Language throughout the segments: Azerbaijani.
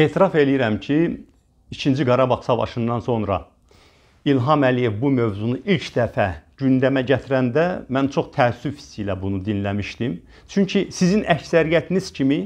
Etiraf eləyirəm ki, 2-ci Qarabağ savaşından sonra İlham Əliyev bu mövzunu ilk dəfə gündəmə gətirəndə mən çox təəssüf hissi ilə bunu dinləmişdim. Çünki sizin əksəriyyətiniz kimi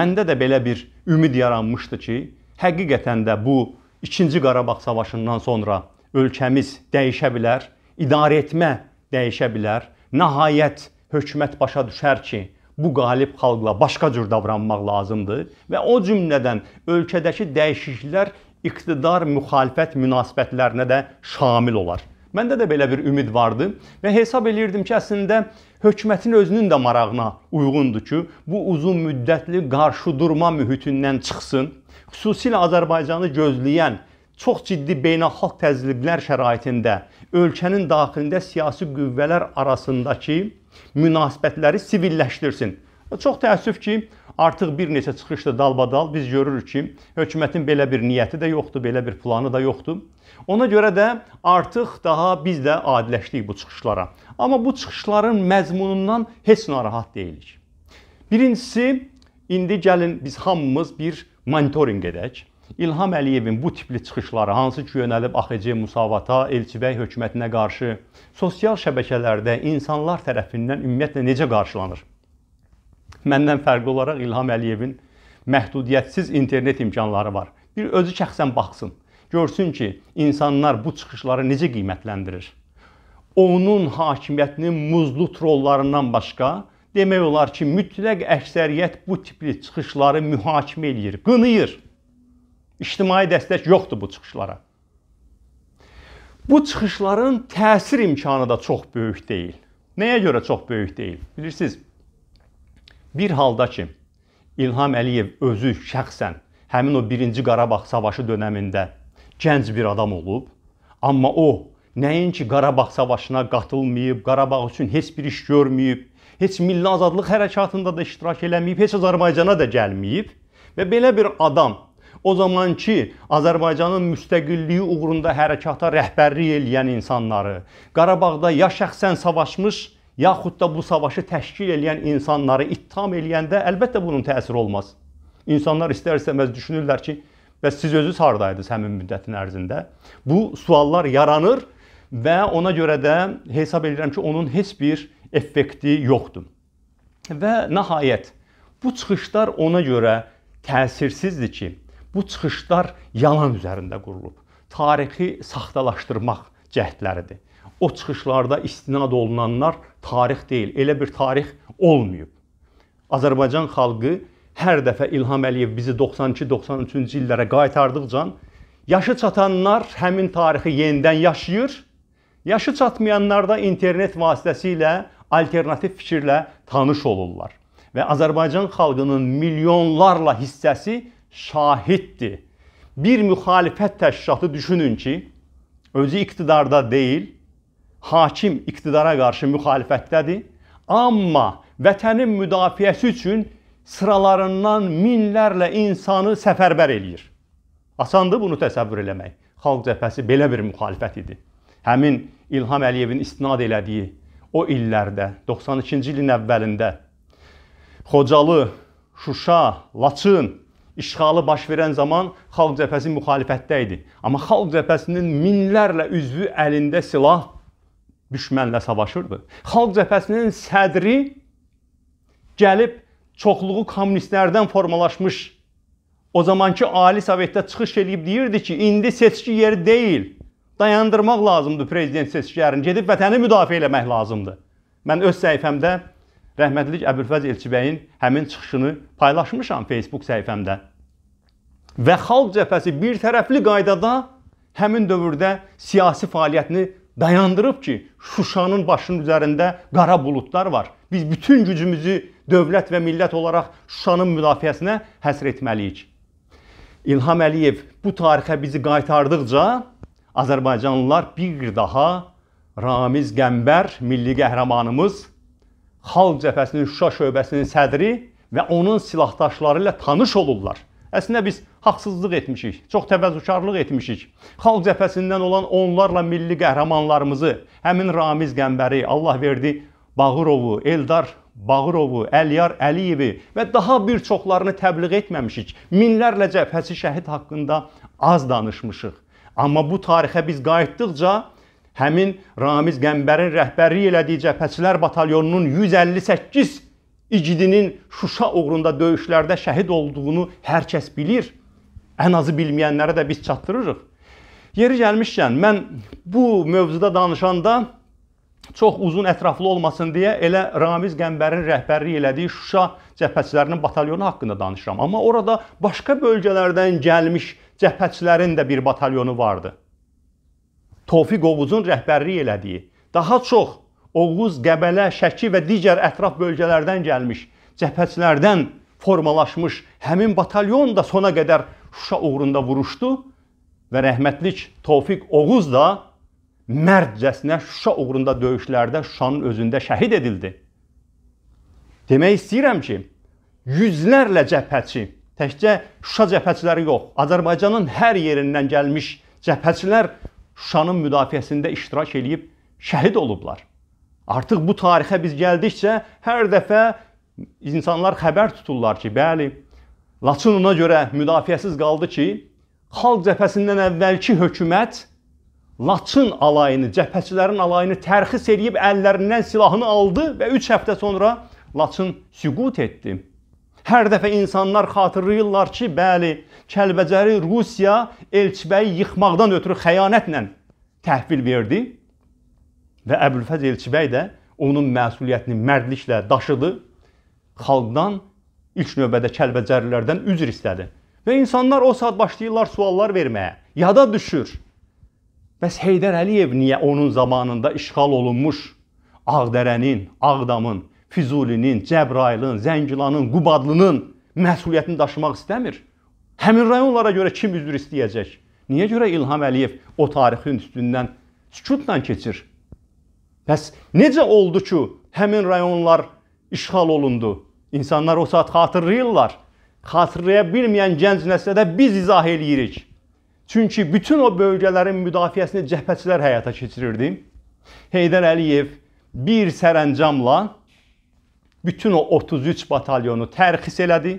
məndə də belə bir ümid yaranmışdı ki, həqiqətən də bu 2-ci Qarabağ savaşından sonra ölkəmiz dəyişə bilər, idarəetmə dəyişə bilər. Nəhayət hökumət başa düşər ki, bu qalib xalqla başqa cür davranmaq lazımdır və o cümlədən ölkədəki dəyişikliklər iqtidar müxalifət münasibətlərinə də şamil olar. Məndə də belə bir ümid vardı və hesab eləyirdim ki, əslində hökumətin özünün də marağına uyğundur ki, bu uzun müddətli qarşıdurma mühitindən çıxsın. Xüsusilə Azərbaycanı gözləyən çox ciddi beynəlxalq təzyiqlər şəraitində ölkənin daxilində siyasi qüvvələr arasındakı münasibətləri sivilləşdirsin. Çox təəssüf ki, artıq bir neçə çıxışda dalbadal biz görürük ki, hökumətin belə bir niyyəti də yoxdur, belə bir planı da yoxdur. Ona görə də artıq daha biz də adiləşdik bu çıxışlara. Amma bu çıxışların məzmunundan heç narahat deyilik. Birincisi, indi gəlin biz hamımız bir monitorinq edək. İlham Əliyevin bu tipli çıxışları, hansı ki, yönəlib AXC Musavata, Elçibəy hökumətinə qarşı sosial şəbəkələrdə insanlar tərəfindən ümumiyyətlə necə qarşılanır? Məndən fərqli olaraq İlham Əliyevin məhdudiyyətsiz internet imkanları var. Bir özü şəxsən baxsın, görsün ki, insanlar bu çıxışları necə qiymətləndirir. Onun hakimiyyətinin muzlu trollarından başqa demək olar ki, mütləq əksəriyyət bu tipli çıxışları mühakimə eləyir, qınayır. İctimai dəstək yoxdur bu çıxışlara. Bu çıxışların təsir imkanı da çox böyük deyil. Nəyə görə çox böyük deyil? Bilirsiniz, bir halda ki, İlham Əliyev özü şəxsən həmin o 1-ci Qarabağ savaşı dönəmində gənc bir adam olub, amma o nəinki Qarabağ savaşına qatılmayıb, Qarabağ üçün heç bir iş görməyib, heç milli azadlıq hərəkatında da iştirak eləməyib, heç Azərbaycana da gəlməyib və belə bir adam o zamanki Azərbaycanın müstəqilliyi uğrunda hərəkata rəhbərlik eləyən insanları, Qarabağda ya şəxsən savaşmış, yaxud da bu savaşı təşkil eləyən insanları ittiham eləyəndə əlbəttə bunun təsiri olmaz. İnsanlar istər-istəməz düşünürlər ki, bəs siz özünüz hardaydınız həmin müddətin ərzində? Bu suallar yaranır və ona görə də hesab edirəm ki, onun heç bir effekti yoxdur. Və nəhayət bu çıxışlar ona görə təsirsizdir ki, bu çıxışlar yalan üzərində qurulub. Tarixi saxtalaşdırmaq cəhdləridir. O çıxışlarda istinad olunanlar tarix deyil, elə bir tarix olmayıb. Azərbaycan xalqı hər dəfə İlham Əliyev bizi 92-93-cü illərə qaytardıqca yaşı çatanlar həmin tarixi yenidən yaşayır. Yaşı çatmayanlar da internet vasitəsilə alternativ fikirlə tanış olurlar. Və Azərbaycan xalqının milyonlarla hissəsi şahitdir. Bir müxalifət təşkilatı düşünün ki, özü iqtidarda deyil, hakim iqtidara qarşı müxalifətdədir, amma vətənin müdafiəsi üçün sıralarından minlərlə insanı səfərbər eləyir. Asandır bunu təsəvvür eləmək. Xalq cəbhəsi belə bir müxalifət idi. Həmin İlham Əliyevin istinad elədiyi o illərdə, 92-ci ilin əvvəlində Xocalı, Şuşa, Laçın işğalı baş verən zaman xalq cəbhəsi müxalifətdə idi. Amma xalq cəbhəsinin minlərlə üzvü əlində silah düşmənlə savaşırdı. Xalq cəbhəsinin sədri gəlib çoxluğu kommunistlərdən formalaşmış o zamanki Ali Sovetdə çıxış eləyib deyirdi ki, indi seçki yeri deyil. Dayandırmaq lazımdır prezident seçkilərini. Gedib vətəni müdafiə eləmək lazımdır. Mən öz səhifəmdə rəhmətlik Əbülfəz Elçibəyin həmin çıxışını paylaşmışam Facebook səhifəmdə və xalq cəbhəsi bir tərəfli qaydada həmin dövrdə siyasi fəaliyyətini dayandırıb ki, Şuşanın başının üzərində qara buludlar var. Biz bütün gücümüzü dövlət və millət olaraq Şuşanın müdafiəsinə həsr etməliyik. İlham Əliyev bu tarixə bizi qaytardıqca Azərbaycanlılar bir daha Ramiz Qəmbər milli qəhrəmanımız Xalq cəbhəsinin Şuşa şöbəsinin sədri və onun silahdaşları ilə tanış olurlar. Əslində biz haqsızlıq etmişik, çox təvəzzükarlıq etmişik. Xalq cəbhəsindən olan onlarla milli qəhrəmanlarımızı, həmin Ramiz Qəmbəri, Allahverdi Bağırovu, Eldar Bağırovu, Əliyar Əliyevi və daha bir çoxlarını təbliğ etməmişik. Minlərlə cəbhəsi şəhid haqqında az danışmışıq. Amma bu tarixə biz qayıtdıqca həmin Ramiz Qəmbərin rəhbərliyi elədiyi cəbhəçilər batalyonunun 158 İgidinin Şuşa uğrunda döyüşlərdə şəhid olduğunu hər kəs bilir. Ən azı bilməyənlərə də biz çatdırırıq. Yeri gəlmişkən mən bu mövzuda danışanda çox uzun ətraflı olmasın deyə elə Ramiz Qəmbərin rəhbərliyi elədiyi Şuşa cəbhəçilərinin batalyonu haqqında danışıram. Amma orada başqa bölgələrdən gəlmiş cəbhəçilərin də bir batalyonu vardı. Tofiq Oğuzun rəhbərliyi elədiyi. Daha çox Oğuz, Qəbələ, Şəki və digər ətraf bölgələrdən gəlmiş cəbhəçilərdən formalaşmış həmin batalyon da sona qədər Şuşa uğrunda vuruşdu və rəhmətlik Tofiq Oğuz da mərdcəsinə Şuşa uğrunda döyüşlərdə Şuşanın özündə şəhid edildi. Demək istəyirəm ki, yüzlərlə cəbhəçi, təkcə Şuşa cəbhəçiləri yox, Azərbaycanın hər yerindən gəlmiş cəbhəçilər Şuşanın müdafiəsində iştirak edib şəhid olublar. Artıq bu tarixə biz gəldikcə hər dəfə insanlar xəbər tuturlar ki, bəli, Laçın ona görə müdafiəsiz qaldı ki, xalq cəbhəsindən əvvəlki hökumət Laçın alayını, cəbhəçilərin alayını tərxis edib əllərindən silahını aldı və 3 həftə sonra Laçın süqut etdi. Hər dəfə insanlar xatırlayırlar ki, bəli, Kəlbəcəri Rusiya elçibəyi yıxmaqdan ötürü xəyanətlə təhvil verdi Və Əbülfəz Elçi bəy də onun məsuliyyətini mərdliklə daşıdı. Xalqdan ilk növbədə Kəlbəcərlilərdən üzr istədi. Və insanlar o saat başlayırlar suallar verməyə. Yada düşür. Bəs Heydər Əliyev niyə onun zamanında işğal olunmuş Ağdərənin, Ağdamın, Füzulinin, Cəbrailin, Zəngilanın, Qubadlının məsuliyyətini daşımaq istəmir? Həmin rayonlara görə kim üzr istəyəcək? Niyə görə İlham Əliyev o tarixin üstündən sükutla keçir? Bəs necə oldu ki, həmin rayonlar işğal olundu? İnsanlar o saat xatırlayırlar. Xatırlaya bilməyən gənc nəslə də biz izah eləyirik. Çünki bütün o bölgələrin müdafiəsini cəbhəçilər həyata keçirirdi. Heydər Əliyev bir sərəncamla bütün o 33 batalyonu tərxis elədi.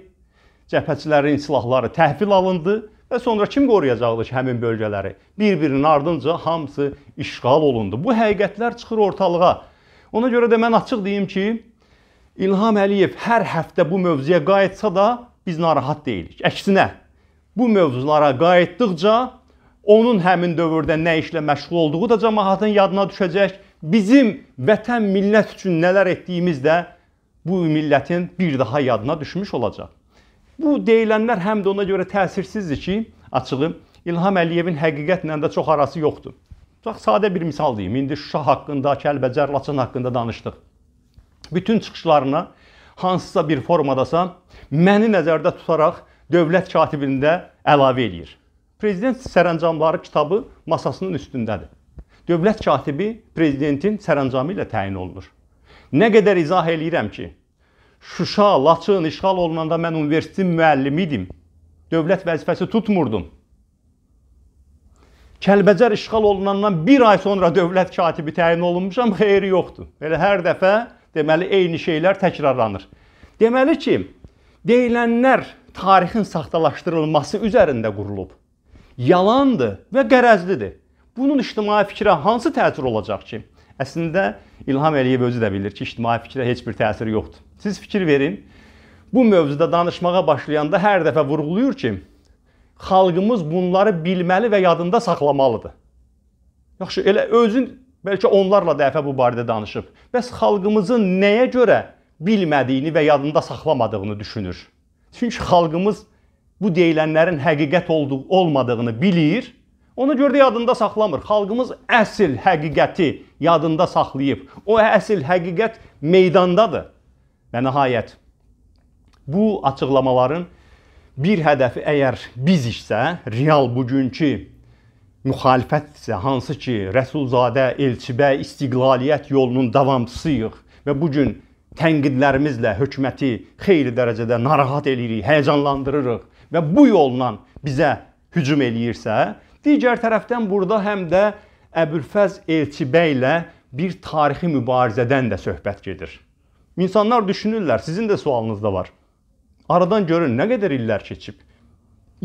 Cəbhəçilərin silahları təhvil alındı və sonra kim qoruyacaqdı ki, həmin bölgələri? Bir-birinin ardınca hamısı işğal olundu. Bu həqiqətlər çıxır ortalığa. Ona görə də mən açıq deyim ki, İlham Əliyev hər həftə bu mövzuya qayıtsa da biz narahat deyilik. Əksinə, bu mövzulara qayıtdıqca onun həmin dövrdə nə işlə məşğul olduğu da cəmaatın yadına düşəcək. Bizim vətən millət üçün nələr etdiyimiz də bu millətin bir daha yadına düşmüş olacaq. Bu deyilənlər həm də ona görə təsirsizdir ki, açığı İlham Əliyevin həqiqətlə də çox arası yoxdur. Çox sadə bir misal deyim. İndi Şuşa haqqında, Kəlbəcər, Laçın haqqında danışdıq. Bütün çıxışlarına hansısa bir formadasa məni nəzərdə tutaraq dövlət katibində əlavə eləyir. Prezident sərəncamları kitabı masasının üstündədir. Dövlət katibi prezidentin sərəncamı ilə təyin olunur. Nə qədər izah eləyirəm ki, Şuşa, Laçın işğal olunanda mən universitetin müəllimi idim. Dövlət vəzifəsi tutmurdum. Kəlbəcər işğal olunandan bir ay sonra dövlət katibi təyin olunmuşam, xeyri yoxdur. Elə hər dəfə deməli eyni şeylər təkrarlanır. Deməli ki, deyilənlər tarixin saxtalaşdırılması üzərində qurulub. Yalandır və qərəzlidir. Bunun ictimai fikrə hansı təsir olacaq ki? Əslində İlham Əliyev özü də bilir ki, ictimai fikrə heç bir təsiri yoxdur. Siz fikir verin. Bu mövzuda danışmağa başlayanda hər dəfə vurğulayır ki, xalqımız bunları bilməli və yadında saxlamalıdır. Yaxşı, elə özün bəlkə onlarla dəfə bu barədə danışıb. Bəs xalqımızın nəyə görə bilmədiyini və yadında saxlamadığını düşünür. Çünki xalqımız bu deyilənlərin həqiqət olduğu olmadığını bilir Ona görə də yadında saxlamır. Xalqımız əsl həqiqəti yadında saxlayıb. O əsl həqiqət meydandadır. Və nəhayət bu açıqlamaların bir hədəfi əgər biz isə, real bugünkü müxalifətsə, hansı ki, Rəsulzadə, Elçibəy, istiqlaliyyət yolunun davamçısıyıq və bu gün tənqidlərimizlə hökuməti xeyli dərəcədə narahat eləyirik, həyecanlandırırıq və bu yolla bizə hücum eləyirsə, Digər tərəfdən burada həm də Əbülfəz Elçibəylə bir tarixi mübarizədən də söhbət gedir. İnsanlar düşünürlər, sizin də sualınız da var. Aradan görün nə qədər illər keçib.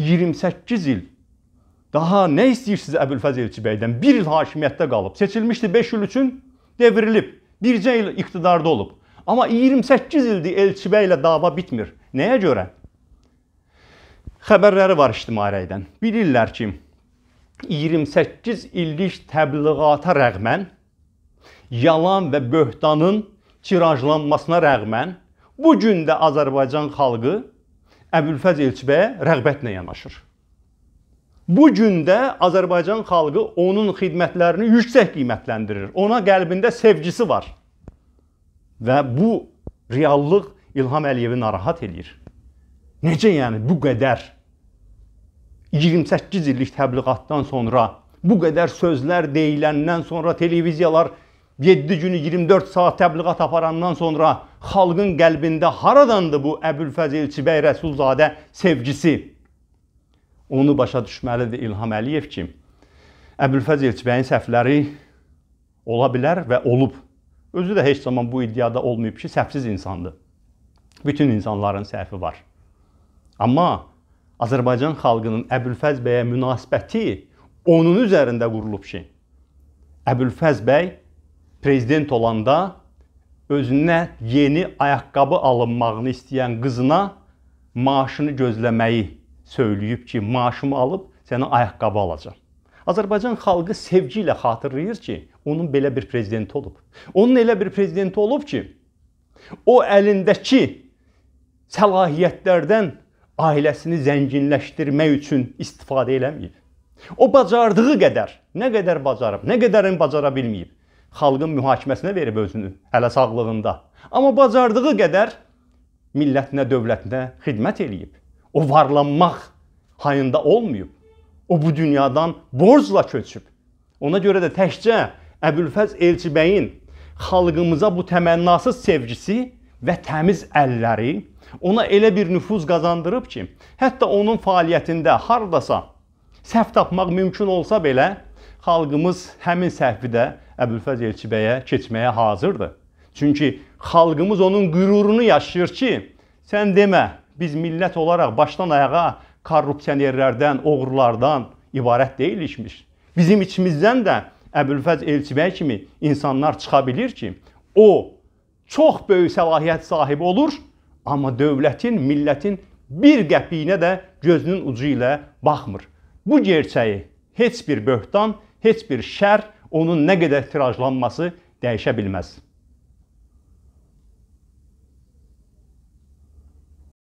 28 il. Daha nə istəyirsiniz Əbülfəz Elçibəydən? 1 il hakimiyyətdə qalıb. Seçilmişdi 5 il üçün, devrilib. Bircə il iqtidarda olub. Amma 28 ildir Elçibəy ilə dava bitmir. Nəyə görə? Xəbərləri var ictimai rəydən. Bilirlər ki, 28 illik təbliğata rəğmən, yalan və böhtanın tirajlanmasına rəğmən bu gün də Azərbaycan xalqı Əbülfəz Elçibəyə rəğbətlə yanaşır. Bu gün də Azərbaycan xalqı onun xidmətlərini yüksək qiymətləndirir. Ona qəlbində sevgisi var. Və bu reallıq İlham Əliyevi narahat eləyir. Necə yəni bu qədər 28 illik təbliğatdan sonra bu qədər sözlər deyiləndən sonra televiziyalar 7 günü 24 saat təbliğat aparandan sonra xalqın qəlbində haradandır bu Əbülfəz Elçibəy Rəsulzadə sevgisi? Onu başa düşməlidir İlham Əliyev ki, Əbülfəz Elçibəyin səhvləri ola bilər və olub. Özü də heç zaman bu iddiada olmayıb ki, səhvsiz insandır. Bütün insanların səhvi var. Amma Azərbaycan xalqının Əbülfəz bəyə münasibəti onun üzərində qurulub ki, Əbülfəz bəy prezident olanda özünə yeni ayaqqabı alınmağını istəyən qızına maaşını gözləməyi söyləyib ki, maaşımı alıb sənə ayaqqabı alacam. Azərbaycan xalqı sevgi ilə xatırlayır ki, onun belə bir prezidenti olub. Onun elə bir prezidenti olub ki, o əlindəki səlahiyyətlərdən ailəsini zənginləşdirmək üçün istifadə eləməyib. O bacardığı qədər, nə qədər bacarıb, nə qədərin bacara bilməyib, xalqın mühakiməsinə verib özünü hələ sağlığında. Amma bacardığı qədər millətinə, dövlətinə xidmət eləyib. O varlanmaq hayında olmayıb. O bu dünyadan borcla köçüb. Ona görə də təkcə Əbülfəz Elçibəyin xalqımıza bu təmənnasız sevgisi və təmiz əlləri ona elə bir nüfuz qazandırıb ki, hətta onun fəaliyyətində hardasa səhv tapmaq mümkün olsa belə, xalqımız həmin səhvi də Əbülfəz Elçi bəyə keçməyə hazırdır. Çünki xalqımız onun qürurunu yaşayır ki, sən demə, biz millət olaraq başdan ayağa korrupsionerlərdən, oğurlardan ibarət deyilikmiş. Bizim içimizdən də Əbülfəz Elçi bəy kimi insanlar çıxa bilir ki, o çox böyük səlahiyyət sahibi olur Amma dövlətin, millətin bir qəpiyinə də gözünün ucu ilə baxmır. Bu gerçəyi heç bir böhtan, heç bir şər onun nə qədər tirajlanması dəyişə bilməz.